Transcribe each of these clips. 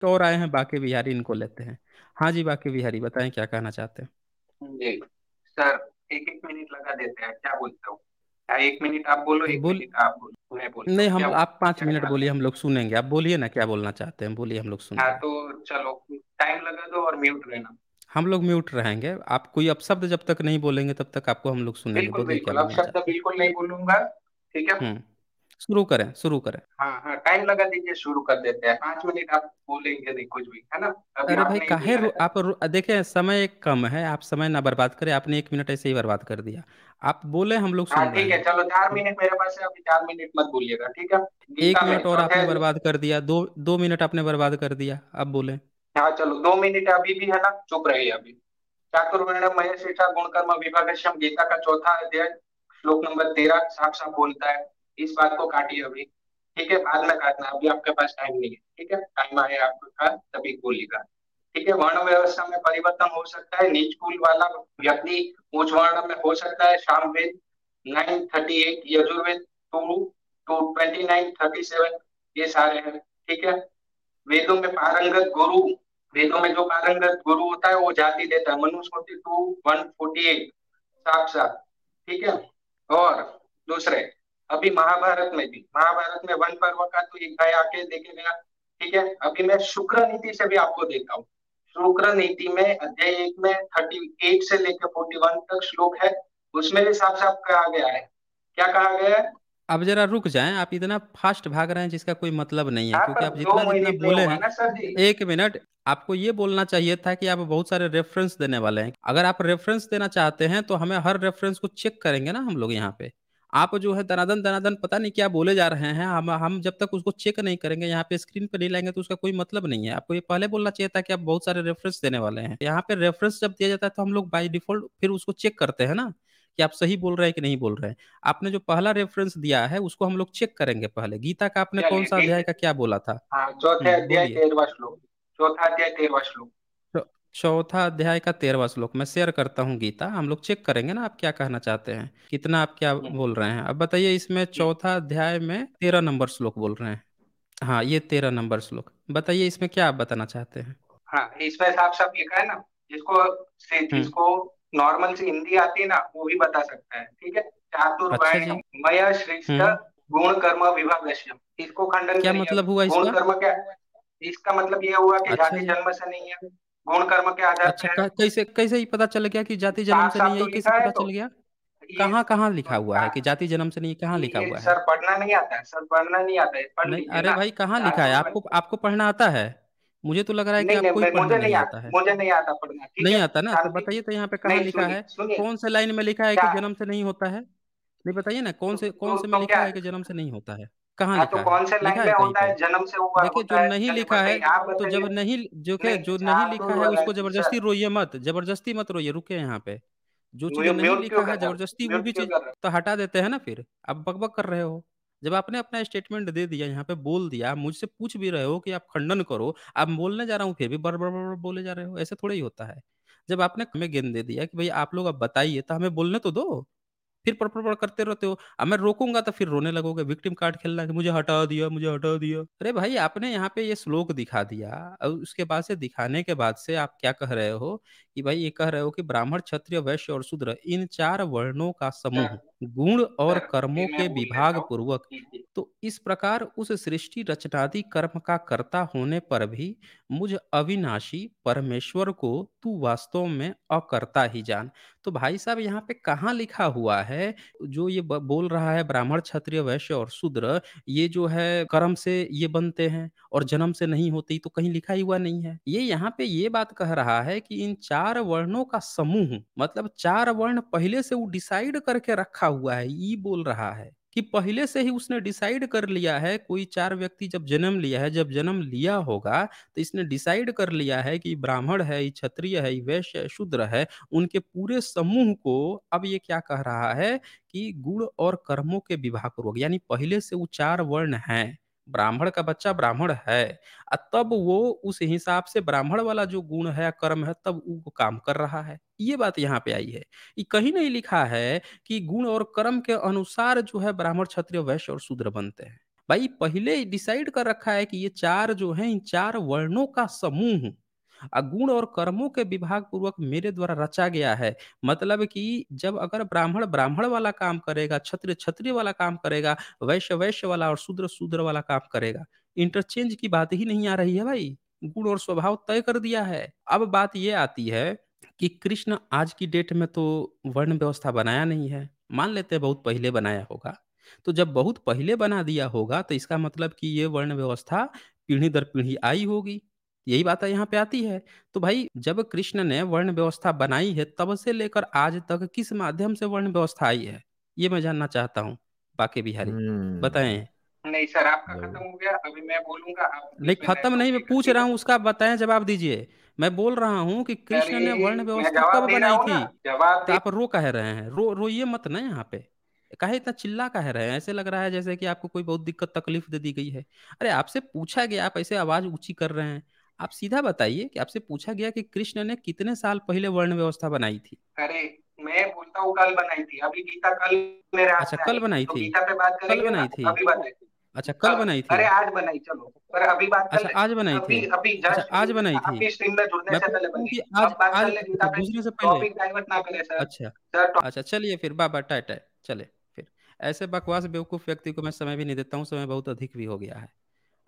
तो और आए हैं बाकी बिहारी इनको लेते हैं हाँ जी बाकी बिहारी बताएं क्या कहना चाहते हैं जी सर एक एक मिनट लगा देते हैं क्या बोलते हो एक मिनट आप बोलो एक बोल... मिनट आप बोलो मैं नहीं हम आप पांच मिनट बोलिए हम लोग सुनेंगे आप बोलिए ना क्या बोलना चाहते हैं बोलिए हम लोग सुन हाँ तो चलो टाइम लगा दो और म्यूट रहना हम लोग म्यूट रहेंगे आप कोई अपशब्द जब तक नहीं बोलेंगे तब तक आपको हम लोग सुनेंगे बिल्कुल बिल्कुल अपशब्द बिल्कुल नहीं बोलूंगा ठीक है हम्म। शुरू करें शुरू करें हाँ हाँ टाइम लगा दीजिए शुरू कर देते हैं पांच मिनट आप बोलेंगे नहीं कुछ भी है ना अभी अरे भाई काहे दिया है आप देखे समय कम है आप समय ना बर्बाद करें आपने एक मिनट ऐसे ही बर्बाद कर दिया आप बोले हम लोग हाँ सुन रहे ठीक है हैं चलो चार मिनट मेरे पास है अभी चार मिनट मत बोलिएगा ठीक है एक गीता में मिनट और चौथे आपने बर्बाद कर दिया दो दो मिनट आपने बर्बाद कर दिया अब बोले हाँ चलो दो मिनट अभी भी है ना चुप रहिए अभी चातुर्वर्ण महेश शिक्षा गुणकर्म गीता का चौथा अध्याय श्लोक नंबर तेरह साफ साफ बोलता है इस बात को काटिए अभी ठीक है बाद में काटना अभी आपके पास टाइम नहीं है ठीक है टाइम आए आपका तभी बोलेगा ठीक है वर्ण व्यवस्था में परिवर्तन हो सकता है नीच कुल वाला व्यक्ति उच्च वर्ण में हो सकता है Sama Veda nine thirty eight Yajurveda two two twenty nine thirty seven ये सारे हैं ठीक है वेदों में पारंगत गुरु वेदों में जो पारंगत गुरु होता है वो जाति देता है Manusmriti two one forty eight साक्षात ठीक है और दूसरे अभी महाभारत में भी महाभारत में वन पर्व का तो एक भाई आके देखे गया ठीक है अभी मैं शुक्र नीति से भी आपको देता हूँ शुक्र नीति में अध्याय एक में थर्टी एट से लेकर फोर्टी वन तक श्लोक है उसमें भी साफ साफ कहा गया है क्या कहा गया है अब जरा रुक जाएं आप इतना फास्ट भाग रहे हैं जिसका कोई मतलब नहीं है हाँ, क्योंकि आप जितना जितना बोले हैं एक मिनट आपको ये बोलना चाहिए था कि आप बहुत सारे रेफरेंस देने वाले हैं अगर आप रेफरेंस देना चाहते हैं तो हमें हर रेफरेंस को चेक करेंगे ना हम लोग यहाँ पे आप जो है दनादन दनादन पता नहीं क्या बोले जा रहे हैं हम हम जब तक उसको चेक नहीं करेंगे यहाँ पे स्क्रीन पे नहीं लाएंगे तो उसका कोई मतलब नहीं है आपको ये पहले बोलना चाहिए था कि आप बहुत सारे रेफरेंस देने वाले हैं यहाँ पे रेफरेंस जब दिया जाता है तो हम लोग बाई डिफॉल्ट फिर उसको चेक करते हैं ना कि आप सही बोल रहे हैं कि नहीं बोल रहे हैं आपने जो पहला रेफरेंस दिया है उसको हम लोग चेक करेंगे पहले गीता का आपने कौन सा अध्याय का क्या बोला था हाँ, चौथा हम्म, अध्याय तेरवा श्लोक चौथा अध्याय तेरवा श्लोक चौथा अध्याय का तेरहवा श्लोक मैं शेयर करता हूँ गीता हम लोग चेक करेंगे ना आप क्या कहना चाहते हैं कितना आप क्या हम्म। बोल रहे हैं अब बताइए इसमें चौथा अध्याय में तेरह नंबर श्लोक बोल रहे हैं हाँ ये तेरह नंबर श्लोक बताइए इसमें क्या आप बताना चाहते हैं हाँ इसमें साफ साफ लिखा है ना जिसको से हम्म। जिसको नॉर्मल से हिंदी आती है ना वो भी बता सकता है ठीक है अच्छा मय श्रेष्ठ हम्म। गुण कर्म विभाग इसको खंडन क्या मतलब हुआ इसका गुण कर्म क्या इसका मतलब ये हुआ कि अच्छा जाति जन्म से नहीं है गुण कर्म के आधार अच्छा पर कैसे कैसे ही पता चल गया कि जाति जन्म से नहीं है कैसे पता तो चल गया कहाँ कहाँ लिखा हुआ है हाँ। कि जाति जन्म से नहीं कहाँ लिखा हुआ है सर पढ़ना नहीं आता है सर पढ़ना नहीं आता है पढ़ नहीं लीजिए अरे भाई कहाँ हाँ, लिखा है आपको आपको पढ़ना आता है मुझे तो लग रहा है कि आपको ही पढ़ना मुझे नहीं नहीं आता है मुझे नहीं आता पढ़ना ठीक नहीं आता ना तो बताइए तो यहाँ पे कहाँ लिखा है कौन से लाइन में लिखा है कि जन्म से नहीं होता है नहीं बताइए ना कौन तो, से तो कौन से में लिखा है कि जन्म से नहीं होता है कहाँ हाँ, तो लिखा तो है? कौन से लिखा है कहीं होता है जन्म से हुआ देखिए जो तो नहीं लिखा है तो जब नहीं जो के जो नहीं लिखा है उसको जबरदस्ती सर रोइए मत जबरदस्ती मत रोइए रुके यहाँ पे जो चीज नहीं लिखा है जबरदस्ती वो भी चीज तो हटा देते हैं ना फिर आप बकबक कर रहे हो जब आपने अपना स्टेटमेंट दे दिया यहाँ पे बोल दिया मुझसे पूछ भी रहे हो कि आप खंडन करो आप बोलने जा रहा हूँ फिर भी बर बर बर बोले जा रहे हो ऐसे थोड़े ही होता है जब आपने हमें गेंद दे दिया कि भाई आप लोग अब बताइए तो हमें बोलने तो दो फिर पड़पड़ पड़ करते रहते हो अब मैं रोकूंगा तो फिर रोने लगोगे विक्टिम कार्ड खेलना कि मुझे हटा दिया मुझे हटा दिया अरे भाई आपने यहाँ पे ये श्लोक दिखा दिया और उसके बाद से दिखाने के बाद से आप क्या कह रहे हो कि भाई ये कह रहे हो कि ब्राह्मण क्षत्रिय वैश्य और शूद्र इन चार वर्णों का समूह हाँ। गुण और कर्मों के विभाग पूर्वक तो इस प्रकार उस सृष्टि रचनादि कर्म का कर्ता होने पर भी मुझ अविनाशी परमेश्वर को तू वास्तव में अकर्ता ही जान तो भाई साहब यहाँ पे कहाँ लिखा हुआ है जो ये बोल रहा है ब्राह्मण क्षत्रिय वैश्य और शूद्र ये जो है कर्म से ये बनते हैं और जन्म से नहीं होती तो कहीं लिखा ही हुआ नहीं है ये यहाँ पे ये बात कह रहा है कि इन चार वर्णों का समूह मतलब चार वर्ण पहले से वो डिसाइड करके रखा रखा हुआ है ई बोल रहा है कि पहले से ही उसने डिसाइड कर लिया है कोई चार व्यक्ति जब जन्म लिया है जब जन्म लिया होगा तो इसने डिसाइड कर लिया है कि ब्राह्मण है ये क्षत्रिय है ये वैश्य है शूद्र है उनके पूरे समूह को अब ये क्या कह रहा है कि गुण और कर्मों के विभाग पूर्वक यानी पहले से वो चार वर्ण हैं ब्राह्मण का बच्चा ब्राह्मण है तब वो उस हिसाब से ब्राह्मण वाला जो गुण है कर्म है तब वो काम कर रहा है ये बात यहाँ पे आई है ये कहीं नहीं लिखा है कि गुण और कर्म के अनुसार जो है ब्राह्मण क्षत्रिय वैश्य और शूद्र बनते हैं भाई पहले डिसाइड कर रखा है कि ये चार जो है इन चार वर्णों का समूह गुण और कर्मों के विभाग पूर्वक मेरे द्वारा रचा गया है मतलब कि जब अगर ब्राह्मण ब्राह्मण वाला काम करेगा छत्र छत्री वाला काम करेगा वैश्य वैश्य वाला और शूद्र शूद्र वाला काम करेगा इंटरचेंज की बात ही नहीं आ रही है भाई गुण और स्वभाव तय कर दिया है अब बात ये आती है कि कृष्ण आज की डेट में तो वर्ण व्यवस्था बनाया नहीं है मान लेते हैं बहुत पहले बनाया होगा तो जब बहुत पहले बना दिया होगा तो इसका मतलब कि ये वर्ण व्यवस्था पीढ़ी दर पीढ़ी आई होगी यही बात यहाँ पे आती है तो भाई जब कृष्ण ने वर्ण व्यवस्था बनाई है तब से लेकर आज तक किस माध्यम से वर्ण व्यवस्था आई है ये मैं जानना चाहता हूँ बाके बिहारी हम्म। बताए नहीं सर आपका खत्म हो गया अभी मैं बोलूंगा नहीं खत्म नहीं मैं पूछ रहा हूँ उसका बताए जवाब दीजिए मैं बोल रहा हूँ कि कृष्ण ने वर्ण व्यवस्था कब बनाई थी तो आप रो कह रहे हैं रो रोइए मत ना यहाँ पे कहे इतना चिल्ला कह रहे हैं ऐसे लग रहा है जैसे कि आपको कोई बहुत दिक्कत तकलीफ दे दी गई है अरे आपसे पूछा गया आप ऐसे आवाज ऊंची कर रहे हैं आप सीधा बताइए कि आपसे पूछा गया कि कृष्ण ने कितने साल पहले वर्ण व्यवस्था बनाई थी अरे मैं बोलता हूँ कल बनाई थी अभी गीता कल मेरे अच्छा कल बनाई तो थी गीता पे बात कल बनाई थी अभी बात थी अच्छा कल हाँ, बनाई थी अरे आज बनाई चलो पर अभी बात अच्छा, अच्छा आज बनाई थी अभी अच्छा आज बनाई थी आपकी स्ट्रीम में जुड़ने से पहले बनी आज आज दूसरे से तो पहले अच्छा तो अच्छा चलिए फिर बाबा टाटा चले फिर ऐसे बकवास बेवकूफ व्यक्ति को मैं समय भी नहीं देता हूँ समय बहुत अधिक भी हो गया है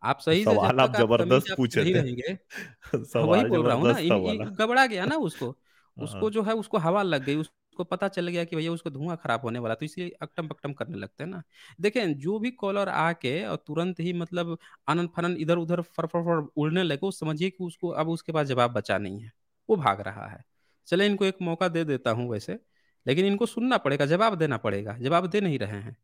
आप सही सवाल आप जबरदस्त रहे हैं हाँ, सवाल बोल रहा हूँ ना गबड़ा गया ना उसको उसको हाँ। जो है उसको हवा लग गई उसको पता चल गया कि भैया उसको धुआं खराब होने वाला तो इसलिए अकटम पकटम करने लगते हैं ना देखें जो भी कॉलर आके और तुरंत ही मतलब आनंद फनन इधर उधर फर फर फर उड़ने लगे वो समझिए कि उसको अब उसके पास जवाब बचा नहीं है वो भाग रहा है चले इनको एक मौका दे देता हूँ वैसे लेकिन इनको सुनना पड़ेगा जवाब देना पड़ेगा जवाब दे नहीं रहे हैं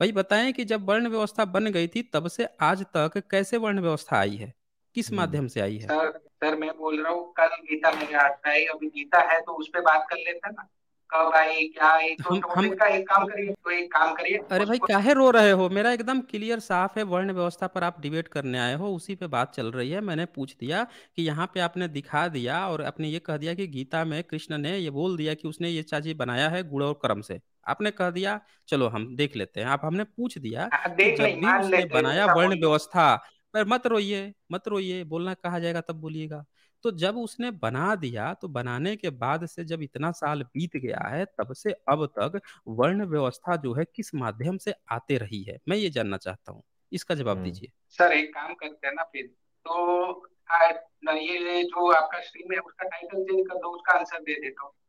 भाई बताएं कि जब वर्ण व्यवस्था बन गई थी तब से आज तक कैसे वर्ण व्यवस्था आई है किस हम्म। माध्यम से आई है सर सर मैं बोल रहा हूँ कल गीता मेरे हाथ में आई अभी गीता है तो उस पर बात कर लेते ना कब आई क्या आई तो हम, हम का एक काम करिए तो एक काम करिए अरे भाई काहे रो रहे हो मेरा एकदम क्लियर साफ है वर्ण व्यवस्था पर आप डिबेट करने आए हो उसी पे बात चल रही है मैंने पूछ दिया कि यहाँ पे आपने दिखा दिया और आपने ये कह दिया कि गीता में कृष्ण ने ये बोल दिया कि उसने ये चाची बनाया है गुड़ और कर्म से आपने कह दिया चलो हम देख लेते हैं आप हमने पूछ दिया हाँ, देख जब भी उसने बनाया वर्ण व्यवस्था पर मत रोइए मत रोइए बोलना कहा जाएगा तब बोलिएगा तो जब उसने बना दिया तो बनाने के बाद से जब इतना साल बीत गया है तब से अब तक वर्ण व्यवस्था जो है किस माध्यम से आते रही है मैं ये जानना चाहता हूँ इसका जवाब हम्म। दीजिए सर एक काम करते हैं ना फिर तो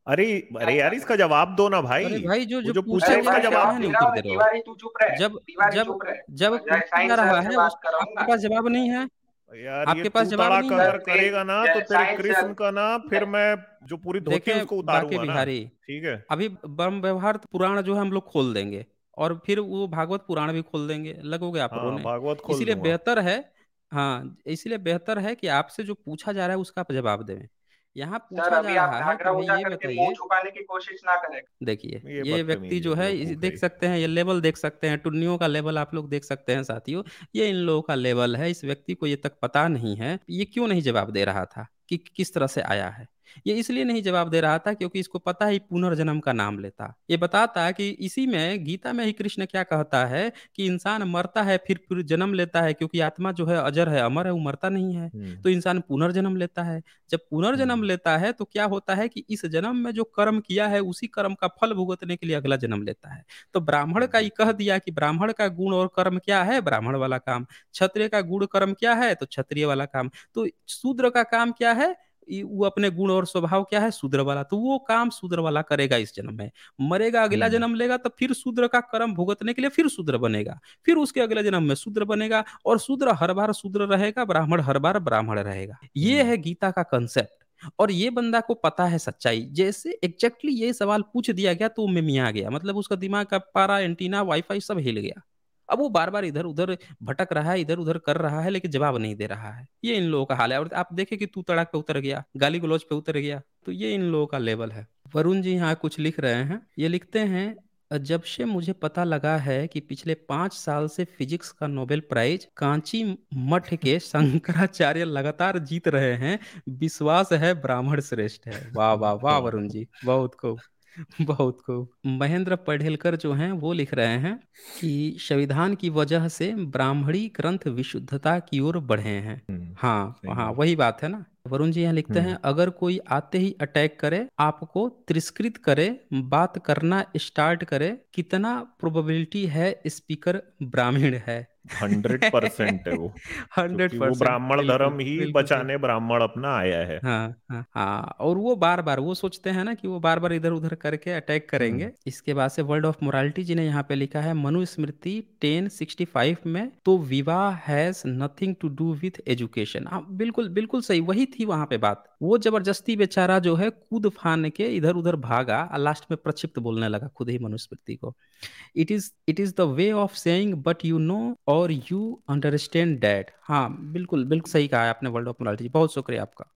अरे अरे यार इसका जवाब दो ना भाई भाई जो जो, पूछे उसका जवाब नहीं उत्तर दे रहे जब जब जब पूछा रहा है आपके पास जवाब नहीं है यार आपके पास जवाब नहीं कर, करेगा ना तो तेरे कृष्ण का ना फिर मैं जो पूरी धोखे है उसको उतारूंगा बिहारी ठीक है अभी ब्रह्म व्यवहार पुराण जो है हम लोग खोल देंगे और फिर वो भागवत पुराण भी खोल देंगे लगोगे आप हाँ, लोगों ने इसीलिए बेहतर है हाँ इसलिए बेहतर है कि आपसे जो पूछा जा रहा है उसका आप जवाब देवे यहाँ पूछा जा रहा है कि ये बताइए की कोशिश ना करें देखिए ये ये व्यक्ति जो है देख सकते हैं ये लेवल देख सकते हैं टुन्नियों का लेवल आप लोग देख सकते हैं साथियों ये इन लोगों का लेवल है इस व्यक्ति को ये तक पता नहीं है ये क्यों नहीं जवाब दे रहा था कि किस तरह से आया है ये इसलिए नहीं जवाब दे रहा था क्योंकि इसको पता ही पुनर्जन्म का नाम लेता ये बताता कि इसी में गीता में ही कृष्ण क्या कहता है कि इंसान मरता है फिर फिर जन्म लेता है क्योंकि आत्मा जो है अजर है अमर है वो मरता नहीं है हम्म। तो इंसान पुनर्जन्म लेता है जब पुनर्जन्म हम्म। लेता है तो क्या होता है कि इस जन्म में जो कर्म किया है उसी कर्म का फल भुगतने के लिए अगला जन्म लेता है तो ब्राह्मण का ये हम्म। कह दिया कि ब्राह्मण का गुण और कर्म क्या है ब्राह्मण वाला काम क्षत्रिय का गुण कर्म क्या है तो क्षत्रिय वाला काम तो शूद्र का काम क्या है वो अपने गुण और स्वभाव क्या है शूद्र वाला तो वो काम शूद्र वाला करेगा इस जन्म में मरेगा अगला हम्म। जन्म लेगा तो फिर शूद्र का कर्म भुगतने के लिए फिर शूद्र बनेगा फिर उसके अगले जन्म में शूद्र बनेगा और शूद्र हर बार शूद्र रहेगा ब्राह्मण हर बार ब्राह्मण रहेगा ये हम्म। है गीता का कंसेप्ट और ये बंदा को पता है सच्चाई जैसे एग्जैक्टली ये सवाल पूछ दिया गया तो मिमिया गया मतलब उसका दिमाग का पारा एंटीना वाईफाई सब हिल गया अब वो बार बार इधर उधर भटक रहा है इधर उधर कर रहा है लेकिन जवाब नहीं दे रहा है ये इन लोगों का हाल है और आप देखे कि तू तड़ाक पे उतर गया गाली गलोच पे उतर गया तो ये इन लोगों का लेवल है वरुण जी यहाँ कुछ लिख रहे हैं ये लिखते हैं जब से मुझे पता लगा है कि पिछले पांच साल से फिजिक्स का नोबेल प्राइज कांची मठ के शंकराचार्य लगातार जीत रहे हैं विश्वास है ब्राह्मण श्रेष्ठ है वाह वाह वाह वरुण जी बहुत खूब बहुत खूब महेंद्र पढ़ेलकर जो हैं वो लिख रहे हैं कि संविधान की वजह से ब्राह्मणी ग्रंथ विशुद्धता की ओर बढ़े हैं हम्म, हाँ हाँ वही बात है ना वरुण जी यहाँ लिखते हैं हम्म। अगर कोई आते ही अटैक करे आपको तिरस्कृत करे बात करना स्टार्ट करे कितना प्रोबेबिलिटी है स्पीकर ब्राह्मण है हंड्रेड परसेंट है वो हंड्रेड वो परसेंट ब्राह्मण धर्म ही बिल्कुल सही बचाने ब्राह्मण अपना आया है हाँ हाँ हाँ और वो बार बार वो सोचते हैं ना कि वो बार बार इधर उधर करके अटैक करेंगे हम्म। इसके बाद से वर्ल्ड ऑफ मोरालिटी जी ने यहाँ पे लिखा है मनुस्मृति टेन सिक्सटी फाइव में तो विवाह has nothing to do with education हाँ बिल्कुल बिल्कुल सही वही थी वहां पे बात वो जबरदस्ती बेचारा जो है कूद फान के इधर उधर भागा और लास्ट में प्रक्षिप्त बोलने लगा खुद ही मनुस्मृति को it is it is the way of saying but you know और यू अंडरस्टैंड डैट हाँ बिल्कुल बिल्कुल सही कहा है आपने वर्ल्ड ऑफ मोरालिटी बहुत शुक्रिया आपका